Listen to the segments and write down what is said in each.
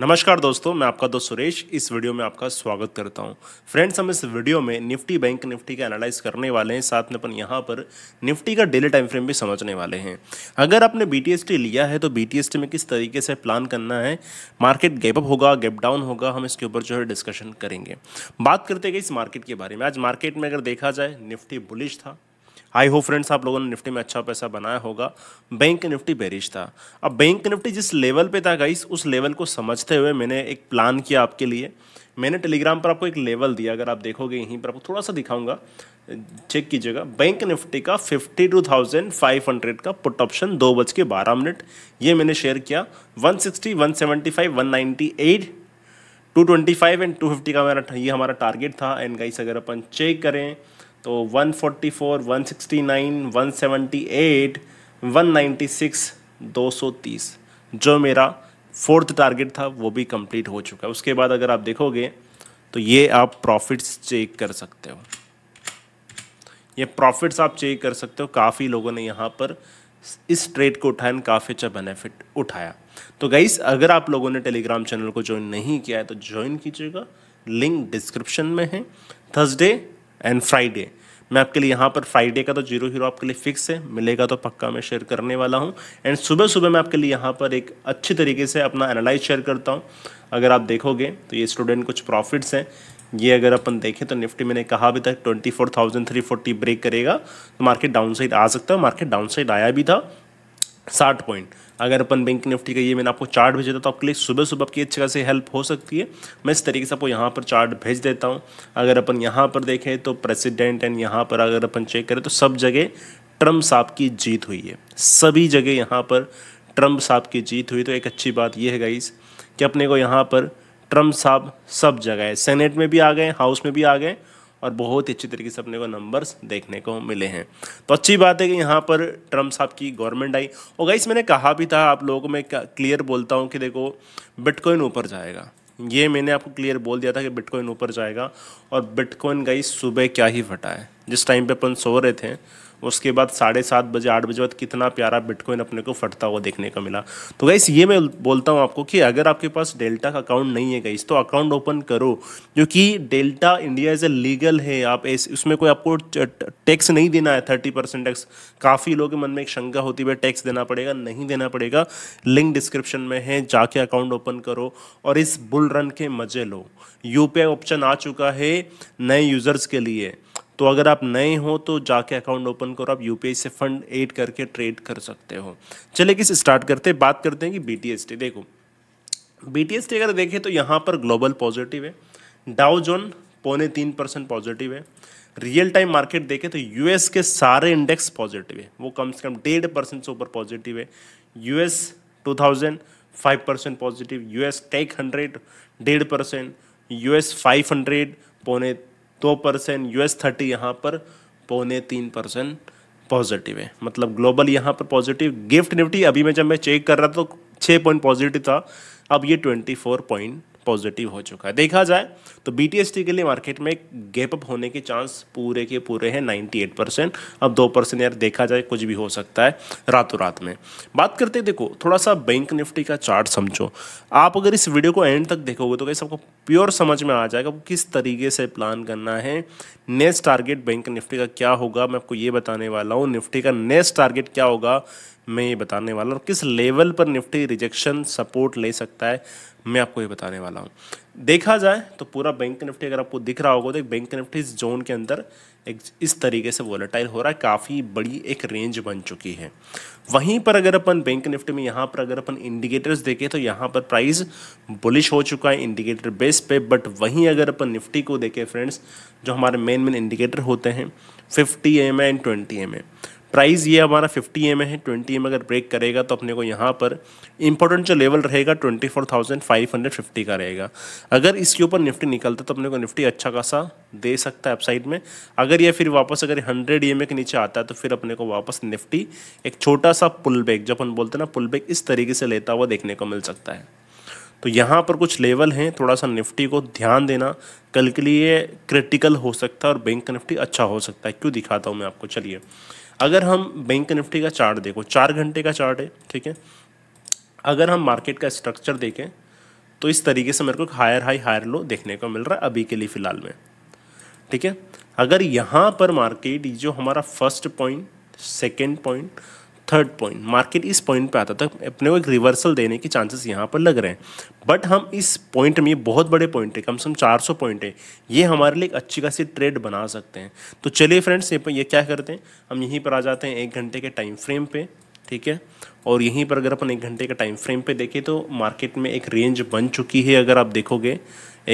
नमस्कार दोस्तों मैं आपका दोस्त सुरेश इस वीडियो में आपका स्वागत करता हूं फ्रेंड्स हम इस वीडियो में निफ्टी बैंक निफ्टी का एनालाइज करने वाले हैं साथ में अपन यहां पर निफ्टी का डेली टाइम फ्रेम भी समझने वाले हैं अगर आपने बी लिया है तो बी में किस तरीके से प्लान करना है मार्केट गैप अप होगा गैप डाउन होगा हम इसके ऊपर जो है डिस्कशन करेंगे बात करते गए इस मार्केट के बारे में आज मार्केट में अगर देखा जाए निफ्टी बुलिश था आई हो फ्रेंड्स आप लोगों ने निफ्टी में अच्छा पैसा बनाया होगा बैंक निफ्टी बेरिश था अब बैंक निफ्टी जिस लेवल पे था गाइस उस लेवल को समझते हुए मैंने एक प्लान किया आपके लिए मैंने टेलीग्राम पर आपको एक लेवल दिया अगर आप देखोगे यहीं पर आपको थोड़ा सा दिखाऊंगा चेक कीजिएगा बैंक निफ्टी का fifty two thousand five hundred का पुट ऑप्शन दो बज के बारह मिनट ये मैंने शेयर किया one sixty one seventy five one ninety eight two twenty five and two fifty का मेरा ये हमारा टारगेट था एंड गाइस अगर अपन चेक करें तो 144, 169, 178, 196, 230 जो मेरा फोर्थ टारगेट था वो भी कंप्लीट हो चुका है उसके बाद अगर आप देखोगे तो ये आप प्रॉफिट्स चेक कर सकते हो ये प्रॉफिट्स आप चेक कर सकते हो काफ़ी लोगों ने यहाँ पर इस ट्रेड को उठाया काफ़ी अच्छा बेनिफिट उठाया तो गाइस अगर आप लोगों ने टेलीग्राम चैनल को ज्वाइन नहीं किया है तो ज्वाइन कीजिएगा लिंक डिस्क्रिप्शन में है थर्सडे एंड फ्राइडे मैं आपके लिए यहाँ पर फ्राइडे का तो जीरो हीरो आपके लिए फिक्स है मिलेगा तो पक्का मैं शेयर करने वाला हूँ एंड सुबह सुबह मैं आपके लिए यहाँ पर एक अच्छी तरीके से अपना एनालाइज शेयर करता हूँ अगर आप देखोगे तो ये स्टूडेंट कुछ प्रॉफिट्स हैं ये अगर अपन देखें तो निफ्टी मैंने कहा अभी तक twenty four thousand three forty break करेगा तो मार्केट डाउन साइड आ सकता है मार्केट डाउन साइड आया भी था साठ पॉइंट अगर अपन बैंक निफ्टी का ये मैंने आपको चार्ट भेजा था तो आपके लिए सुबह सुबह आपकी अच्छी खासी हेल्प हो सकती है मैं इस तरीके से आपको यहाँ पर चार्ट भेज देता हूँ अगर अपन यहाँ पर देखें तो प्रेसिडेंट एंड यहाँ पर अगर अपन चेक करें तो सब जगह ट्रम्प साहब की जीत हुई है सभी जगह यहाँ पर ट्रम्प साहब की जीत हुई तो एक अच्छी बात यह है गाइस कि अपने को यहाँ पर ट्रम्प साहब सब जगह है सेनेट में भी आ गए हाउस में भी आ गए और बहुत ही अच्छी तरीके से अपने को नंबर्स देखने को मिले हैं तो अच्छी बात है कि यहाँ पर ट्रम्प साहब की गवर्नमेंट आई और गाइस मैंने कहा भी था आप लोगों को मैं क्लियर बोलता हूँ कि देखो बिटकॉइन ऊपर जाएगा ये मैंने आपको क्लियर बोल दिया था कि बिटकॉइन ऊपर जाएगा और बिटकॉइन गाइस सुबह क्या ही फटा है जिस टाइम पे अपन सो रहे थे उसके बाद साढ़े सात बजे आठ बजे बाद कितना प्यारा बिटकॉइन अपने को फटता हुआ देखने को मिला तो गाइस ये मैं बोलता हूँ आपको कि अगर आपके पास डेल्टा का अकाउंट नहीं है गाइस तो अकाउंट ओपन करो क्योंकि delta India as a legal है आप इस उसमें कोई आपको टैक्स नहीं देना है थर्टी परसेंट टैक्स काफ़ी लोगों के मन में एक शंका होती है टैक्स देना पड़ेगा नहीं देना पड़ेगा लिंक डिस्क्रिप्शन में है जाके अकाउंट ओपन करो और इस बुल रन के मज़े लो यूपीआई ऑप्शन आ चुका है नए यूज़र्स के लिए तो अगर आप नए हो तो जाके अकाउंट ओपन करो आप यू से फंड एड करके ट्रेड कर सकते हो चले किस स्टार्ट करते हैं बात करते हैं कि बी टी देखो बी टी अगर देखें तो यहाँ पर ग्लोबल पॉजिटिव है डाउ जोन पौने तीन परसेंट पॉजिटिव है रियल टाइम मार्केट देखें तो यूएस के सारे इंडेक्स पॉजिटिव है वो कम से कम डेढ़ परसेंट से ऊपर पॉजिटिव है US two thousand five percent positive US tech hundred डेढ़ परसेंट यूएस फाइव हंड्रेड पौने दो परसेंट यूएस थर्टी यहाँ पर पौने तीन परसेंट पॉजिटिव है मतलब ग्लोबल यहाँ पर पॉजिटिव गिफ्ट निफ्टी अभी मैं जब मैं चेक कर रहा था तो छः पॉइंट पॉजिटिव था अब ये ट्वेंटी फोर पॉइंट पॉजिटिव हो चुका है देखा जाए तो बी के लिए मार्केट में गैप अप होने के चांस पूरे के पूरे हैं 98 परसेंट अब दो परसेंट यार देखा जाए कुछ भी हो सकता है रातों रात में बात करते देखो थोड़ा सा बैंक निफ्टी का चार्ट समझो आप अगर इस वीडियो को एंड तक देखोगे तो कैसे आपको प्योर समझ में आ जाएगा किस तरीके से प्लान करना है नेक्स्ट टारगेट बैंक निफ्टी का क्या होगा मैं आपको ये बताने वाला हूँ निफ्टी का नेक्स्ट टारगेट क्या होगा मैं ये बताने वाला हूँ किस लेवल पर निफ्टी रिजेक्शन सपोर्ट ले सकता है मैं आपको ये बताने वाला हूँ देखा जाए तो पूरा बैंक निफ्टी अगर आपको दिख रहा होगा तो बैंक निफ्टी इस जोन के अंदर एक इस तरीके से वॉलेटाइल हो रहा है काफ़ी बड़ी एक रेंज बन चुकी है वहीं पर अगर अपन बैंक निफ्टी में यहाँ पर अगर अपन इंडिकेटर्स देखें तो यहाँ पर प्राइस बुलिश हो चुका है इंडिकेटर बेस पे बट वहीं अगर अपन निफ्टी को देखें फ्रेंड्स जो हमारे मेन मेन इंडिकेटर होते हैं fifty M and twenty M A price ये हमारा 50 एम है 20 एम अगर ब्रेक करेगा तो अपने को यहाँ पर इंपॉर्टेंट जो लेवल रहेगा 24,550 का रहेगा अगर इसके ऊपर निफ्टी निकलता तो अपने को निफ्टी अच्छा खासा दे सकता है अपसाइड में अगर ये फिर वापस अगर 100 ई के नीचे आता है तो फिर अपने को वापस निफ्टी एक छोटा सा पुल बैक जब हम बोलते हैं ना पुल बैक इस तरीके से लेता हुआ देखने को मिल सकता है तो यहाँ पर कुछ लेवल हैं थोड़ा सा निफ्टी को ध्यान देना कल के लिए क्रिटिकल हो सकता है और बैंक निफ्टी अच्छा हो सकता है क्यों दिखाता हूँ मैं आपको चलिए अगर हम बैंक निफ्टी का चार्ट देखो चार घंटे का चार्ट है ठीक है अगर हम मार्केट का स्ट्रक्चर देखें तो इस तरीके से मेरे को हायर हाई हायर लो देखने को मिल रहा है अभी के लिए फ़िलहाल में ठीक है अगर यहाँ पर मार्केट जो हमारा first point second point third point market इस पॉइंट पे आता था अपने को एक रिवर्सल देने के चांसेस यहाँ पर लग रहे हैं बट हम इस पॉइंट में ये बहुत बड़े पॉइंट है कम से कम चार सौ पॉइंट है ये हमारे लिए एक अच्छी खासी ट्रेड बना सकते हैं तो चलिए फ्रेंड्स ये पर ये क्या करते हैं हम यहीं पर आ जाते हैं एक घंटे के टाइम फ्रेम पर ठीक है और यहीं पर अगर अपन एक घंटे के टाइम फ्रेम पर देखें तो मार्केट में एक रेंज बन चुकी है अगर आप देखोगे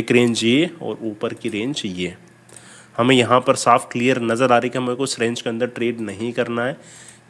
एक रेंज ये और ऊपर की रेंज ये हमें यहाँ पर साफ क्लियर नज़र आ रही है कि हमें को उस रेंज के अंदर ट्रेड नहीं करना है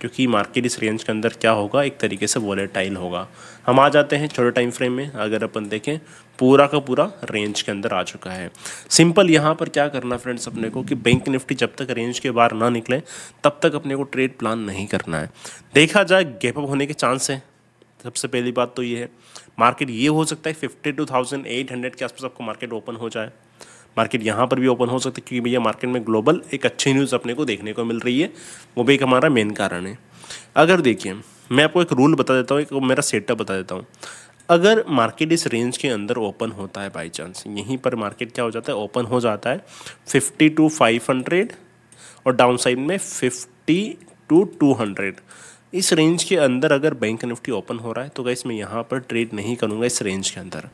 क्योंकि मार्केट इस रेंज के अंदर क्या होगा एक तरीके से वॉलेटाइल होगा हम आ जाते हैं छोटे टाइम फ्रेम में अगर अपन देखें पूरा का पूरा रेंज के अंदर आ चुका है सिंपल यहाँ पर क्या करना फ्रेंड्स अपने को कि बैंक निफ्टी जब तक रेंज के बाहर ना निकले तब तक अपने को ट्रेड प्लान नहीं करना है देखा जाए गैपअप होने के चांस है सबसे पहली बात तो ये है मार्केट ये हो सकता है fifty two thousand eight hundred के आसपास आपको मार्केट ओपन हो जाए मार्केट यहाँ पर भी ओपन हो सकता है क्योंकि भैया मार्केट में ग्लोबल एक अच्छी न्यूज़ अपने को देखने को मिल रही है वो भी एक हमारा मेन कारण है अगर देखिए मैं आपको एक रूल बता देता हूँ एक मेरा सेटअप बता देता हूँ अगर मार्केट इस रेंज के अंदर ओपन होता है बाई चांस यहीं पर मार्केट क्या हो जाता है ओपन हो जाता है फिफ्टी टू फाइव हंड्रेड और डाउन साइड में फिफ्टी टू टू हंड्रेड इस रेंज के अंदर अगर बैंक निफ्टी ओपन हो रहा है तो गैस मैं यहाँ पर ट्रेड नहीं करूँगा इस रेंज के अंदर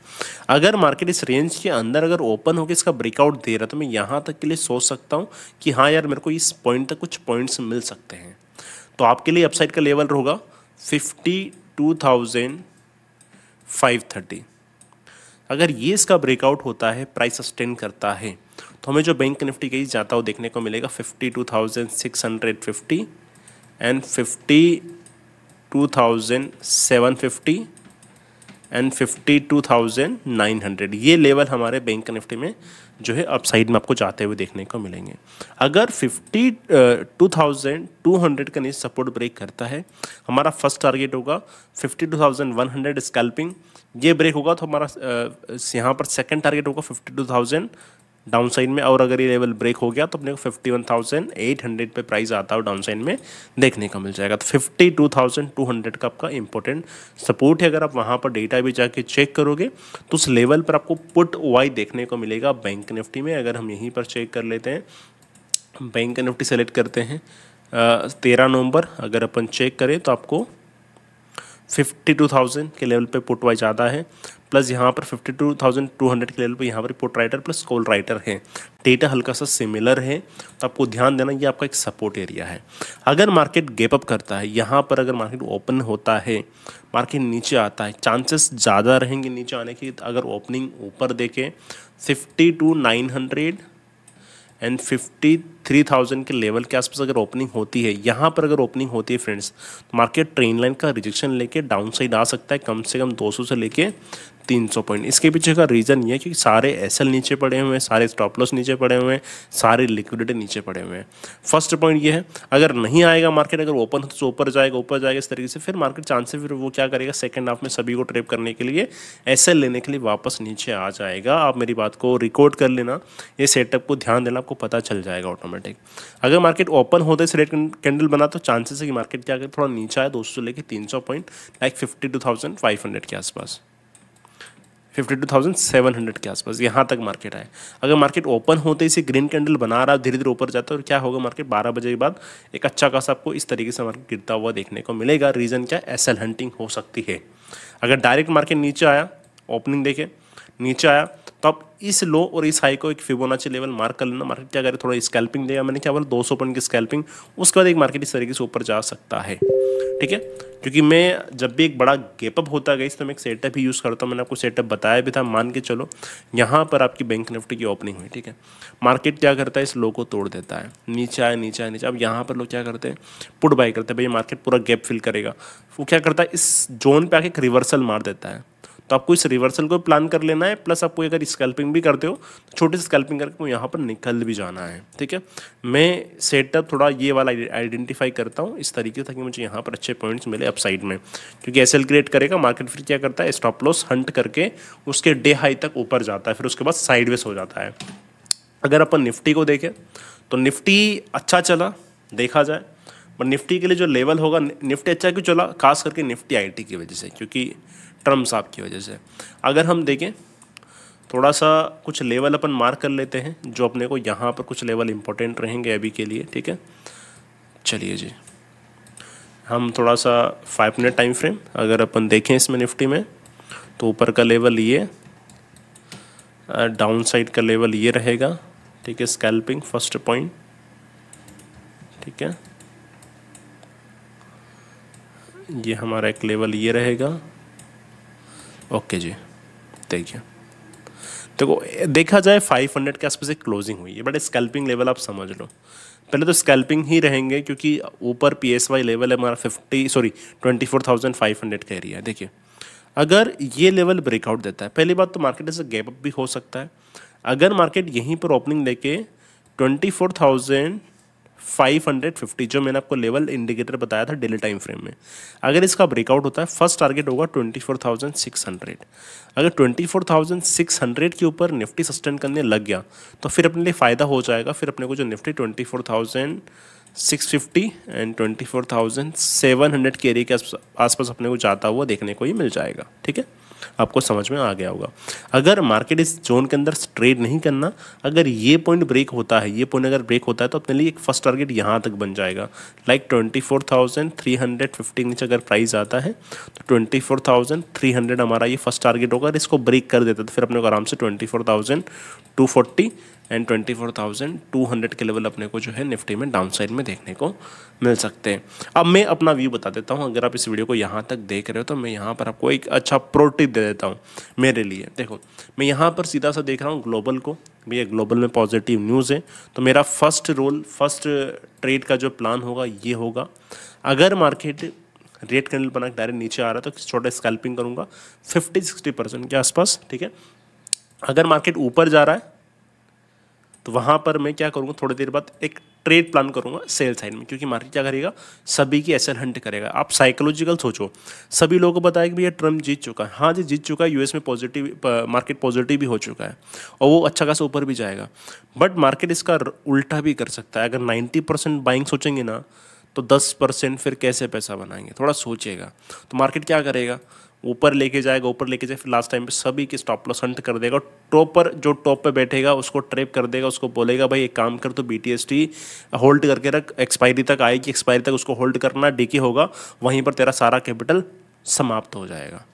अगर मार्केट इस रेंज के अंदर अगर ओपन होकर इसका ब्रेकआउट दे रहा है तो मैं यहाँ तक के लिए सोच सकता हूँ कि हाँ यार मेरे को इस पॉइंट तक कुछ पॉइंट्स मिल सकते हैं तो आपके लिए अपसाइड का लेवल होगा fifty two thousand five thirty अगर ये इसका ब्रेकआउट होता है प्राइस सस्टेन करता है तो हमें जो बैंक निफ्टी कहीं जाता हो देखने को मिलेगा fifty two thousand six hundred fifty and fifty and 52,900 ये लेवल हमारे बैंक निफ्टी में जो है अपसाइड में आपको जाते हुए देखने को मिलेंगे अगर 52,200 का नीचे सपोर्ट ब्रेक करता है हमारा फर्स्ट टारगेट होगा 52,100 स्कैल्पिंग ये ब्रेक होगा तो हमारा यहाँ पर सेकंड टारगेट होगा 52,000 डाउन साइड में और अगर ये लेवल ब्रेक हो गया तो अपने को fifty one thousand eight hundred पर प्राइस आता है डाउन साइड में देखने का मिल जाएगा तो fifty two thousand two hundred का आपका इंपॉर्टेंट सपोर्ट है अगर आप वहाँ पर डेटा भी जाके चेक करोगे तो उस लेवल पर आपको पुट वाई देखने को मिलेगा बैंक निफ्टी में अगर हम यहीं पर चेक कर लेते हैं बैंक निफ्टी सेलेक्ट करते हैं तेरह नवंबर अगर अपन चेक करें तो आपको फिफ्टी टू थाउजेंड के लेवल पे पुट वाइज आता है प्लस यहाँ पर 52,200 के लेवल पर यहाँ पर report writer plus call writer है डेटा हल्का सा सिमिलर है तो आपको ध्यान देना ये आपका एक सपोर्ट एरिया है अगर मार्केट गेप अप करता है यहाँ पर अगर मार्केट ओपन होता है मार्केट नीचे आता है चांसेस ज़्यादा रहेंगे नीचे आने की तो अगर ओपनिंग ऊपर देखें fifty two nine hundred and fifty three thousand के लेवल के आसपास अगर ओपनिंग होती है यहाँ पर अगर ओपनिंग होती है फ्रेंड्स तो मार्केट ट्रेन लाइन का रिजेक्शन लेके डाउन साइड आ सकता है कम से कम सौ से लेके 300 पॉइंट इसके पीछे का रीज़न ये है कि सारे एस नीचे पड़े हुए हैं सारे स्टॉप लॉस नीचे पड़े हुए हैं सारे लिक्विडिटी नीचे पड़े हुए हैं फर्स्ट पॉइंट ये है अगर नहीं आएगा मार्केट अगर ओपन हो तो ऊपर जाएगा ऊपर जाएगा इस तरीके से फिर मार्केट चांसेस फिर वो क्या करेगा सेकेंड हाफ में सभी को ट्रेप करने के लिए एस लेने के लिए वापस नीचे आ जाएगा आप मेरी बात को रिकॉर्ड कर लेना ये सेटअप को ध्यान देना आपको पता चल जाएगा ऑटोमेटिक ऑटोमेटिक अगर मार्केट ओपन होते से रेड कैंडल बना तो चांसेस है कि मार्केट क्या थोड़ा नीचा आए दो सौ लेके तीन सौ point like fifty two thousand five hundred के आसपास fifty two thousand seven hundred के आसपास यहाँ तक मार्केट आए अगर मार्केट ओपन होते ही से ग्रीन कैंडल बना रहा धीरे धीरे ऊपर जाता है और क्या होगा मार्केट बारह बजे के बाद एक अच्छा खासा आपको इस तरीके से मार्केट गिरता हुआ देखने को मिलेगा रीज़न क्या एस हंटिंग हो सकती है अगर डायरेक्ट मार्केट नीचे आया ओपनिंग देखे नीचे आया तो आप इस लो और इस हाई को एक फिबोनाची लेवल मार्क कर लेना मार्केट क्या करे थोड़ा स्कैल्पिंग देगा मैंने क्या बोला दो सौ पॉइंट की स्कैल्पिंग उसके बाद एक मार्केट इस तरीके से ऊपर जा सकता है ठीक है क्योंकि मैं जब भी एक बड़ा गैपअप होता गई तो मैं एक सेटअप ही यूज़ करता हूँ मैंने आपको सेटअप बताया भी था मान के चलो यहाँ पर आपकी बैंक निफ्टी की ओपनिंग हुई ठीक है मार्केट क्या करता है इस लो को तोड़ देता है नीचे आए नीचे आए नीचे अब यहाँ पर लोग क्या करते हैं पुट बाई करते हैं भाई मार्केट पूरा गैप फिल करेगा वो क्या करता है इस जोन पर आके एक रिवर्सल मार देता है तो आपको इस रिवर्सल को प्लान कर लेना है प्लस आपको अगर स्कैल्पिंग भी करते हो तो छोटी सी स्कैल्पिंग करके वो यहाँ पर निकल भी जाना है ठीक है मैं सेटअप थोड़ा ये वाला आइडेंटिफाई करता हूँ इस तरीके से ताकि मुझे यहाँ पर अच्छे पॉइंट्स मिले अपसाइड में क्योंकि एस क्रिएट करेगा मार्केट फिर क्या करता है स्टॉप लॉस हंट करके उसके डे हाई तक ऊपर जाता है फिर उसके बाद साइडवेस हो जाता है अगर अपन निफ्टी को देखें तो निफ्टी अच्छा चला देखा जाए पर निफ्टी के लिए जो लेवल होगा निफ्टी अच्छा क्यों चला खास करके निफ्टी आईटी की वजह से क्योंकि ट्रम्प साहब की वजह से अगर हम देखें थोड़ा सा कुछ लेवल अपन मार्क कर लेते हैं जो अपने को यहाँ पर कुछ लेवल इंपॉर्टेंट रहेंगे अभी के लिए ठीक है चलिए जी हम थोड़ा सा फाइव मिनट टाइम फ्रेम अगर अपन देखें इसमें निफ्टी में तो ऊपर का लेवल ये डाउन साइड का लेवल ये रहेगा ठीक है स्कैल्पिंग फर्स्ट पॉइंट ठीक है ये हमारा एक लेवल ये रहेगा ओके जी थैंक यू देखो देखा जाए 500 के आसपास एक क्लोजिंग हुई है बट स्कैल्पिंग लेवल आप समझ लो पहले तो स्कैल्पिंग ही रहेंगे क्योंकि ऊपर पी एस वाई लेवल है हमारा fifty sorry twenty four thousand five hundred का एरिया है देखिए अगर ये लेवल ब्रेकआउट देता है पहली बात तो मार्केट ऐसे गैप अप भी हो सकता है अगर मार्केट यहीं पर ओपनिंग लेके ट्वेंटी फोर थाउजेंड 550 जो मैंने आपको लेवल इंडिकेटर बताया था डेली टाइम फ्रेम में अगर इसका ब्रेकआउट होता है फर्स्ट टारगेट होगा 24,600 अगर 24,600 के ऊपर निफ्टी सस्टेन करने लग गया तो फिर अपने लिए फ़ायदा हो जाएगा फिर अपने को जो निफ्टी 24,650 एंड 24,700 के एरिया के आसपास अपने को जाता हुआ देखने को ही मिल जाएगा ठीक है आपको समझ में आ गया होगा अगर मार्केट इस जोन के अंदर ट्रेड नहीं करना अगर ये पॉइंट ब्रेक होता है ये पॉइंट अगर ब्रेक होता है तो अपने लिए एक फर्स्ट टारगेट यहाँ तक बन जाएगा like twenty four thousand three hundred fifty नीचे अगर प्राइस आता है तो twenty four thousand three hundred हमारा ये फर्स्ट टारगेट होगा अगर इसको ब्रेक कर देता तो फिर अपने को आराम से twenty four thousand two forty and twenty four thousand two hundred के लेवल अपने को जो है निफ्टी में डाउन साइड में देखने को मिल सकते हैं अब मैं अपना व्यू बता देता हूँ अगर आप इस वीडियो को यहाँ तक देख रहे हो तो मैं यहाँ पर आपको एक अच्छा प्रोटिप दे देता हूँ मेरे लिए देखो मैं यहाँ पर सीधा सा देख रहा हूँ ग्लोबल को भैया ग्लोबल में पॉजिटिव न्यूज़ है तो मेरा फर्स्ट रोल फर्स्ट ट्रेड का जो प्लान होगा ये होगा अगर मार्केट रेड कैंडल बना के डायरेक्ट नीचे आ रहा है तो छोटा स्कैल्पिंग करूँगा फिफ्टी सिक्सटी परसेंट के आसपास ठीक है अगर मार्केट ऊपर जा रहा है तो वहाँ पर मैं क्या करूँगा थोड़ी देर बाद एक ट्रेड प्लान करूँगा सेल साइड में क्योंकि मार्केट क्या करेगा सभी की एसन हंट करेगा आप साइकोलॉजिकल सोचो सभी लोगों को बताया कि भैया ट्रम्प जीत चुका है हाँ जी जीत चुका है यूएस में पॉजिटिव मार्केट पॉजिटिव भी हो चुका है और वो अच्छा खासा ऊपर भी जाएगा बट मार्केट इसका उल्टा भी कर सकता है अगर नाइन्टी परसेंट बाइंग सोचेंगे ना तो दस परसेंट फिर कैसे पैसा बनाएंगे थोड़ा सोचेगा तो मार्केट क्या करेगा ऊपर लेके जाएगा ऊपर लेके जाए फिर लास्ट टाइम पे सभी के स्टॉप लॉस हंट कर देगा और टॉप पर जो टॉप पे बैठेगा उसको ट्रेप कर देगा उसको बोलेगा भाई एक काम कर तो बी टी होल्ड करके रख एक्सपायरी तक आएगी एक्सपायरी तक उसको होल्ड करना डिकी होगा वहीं पर तेरा सारा कैपिटल समाप्त हो जाएगा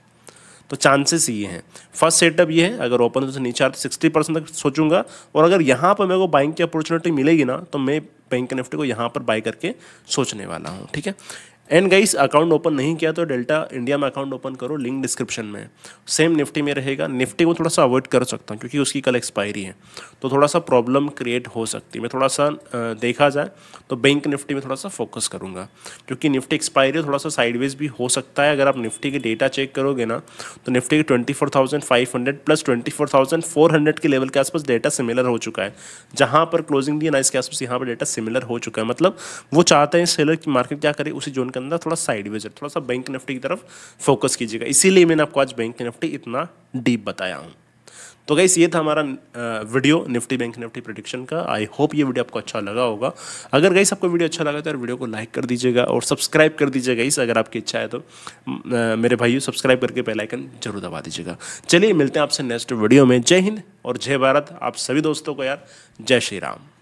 तो चांसेस ये हैं फर्स्ट सेटअप ये है अगर ओपन से तो नीचे आते सिक्सटी परसेंट तक सोचूंगा और अगर यहाँ पर मेरे को बाइंग की अपॉर्चुनिटी मिलेगी ना तो मैं बैंक निफ्टी को यहाँ पर बाई करके सोचने वाला हूँ ठीक है एंड गाइस अकाउंट ओपन नहीं किया तो डेल्टा इंडिया में अकाउंट ओपन करो लिंक डिस्क्रिप्शन में सेम निफ्टी में रहेगा निफ्टी को थोड़ा सा अवॉइड कर सकता हूँ क्योंकि उसकी कल एक्सपायरी है तो थोड़ा सा प्रॉब्लम क्रिएट हो सकती है मैं थोड़ा सा देखा जाए तो बैंक निफ्टी में थोड़ा सा फोकस करूँगा क्योंकि निफ्टी एक्सपायरी थोड़ा सा साइडवेज भी हो सकता है अगर आप निफ्टी के डेटा चेक करोगे ना तो निफ्टी के twenty four thousand five hundred plus twenty four thousand four hundred के लेवल के आसपास डेटा सिमिलर हो चुका है जहाँ पर क्लोजिंग दी ना इसके आसपास यहाँ पर डेटा सिमिलर हो चुका है मतलब वो चाहते हैं सेलर की मार्केट क्या करे उसी जोन के के अंदर थोड़ा साइड वेज है थोड़ा सा बैंक निफ्टी की तरफ फोकस कीजिएगा इसीलिए मैंने आपको आज बैंक निफ्टी इतना डीप बताया हूँ तो गाइस ये था हमारा video Nifty bank Nifty prediction का आई होप ये वीडियो आपको अच्छा लगा होगा अगर गाइस आपको वीडियो अच्छा लगा तो यार वीडियो को लाइक कर दीजिएगा और सब्सक्राइब कर दीजिएगा गाइस अगर आपकी इच्छा है तो मेरे भाइयों सब्सक्राइब करके बेल आइकन जरूर दबा दीजिएगा चलिए मिलते हैं आपसे नेक्स्ट वीडियो में जय हिंद और जय भारत आप सभी दोस्तों को यार जय श्री राम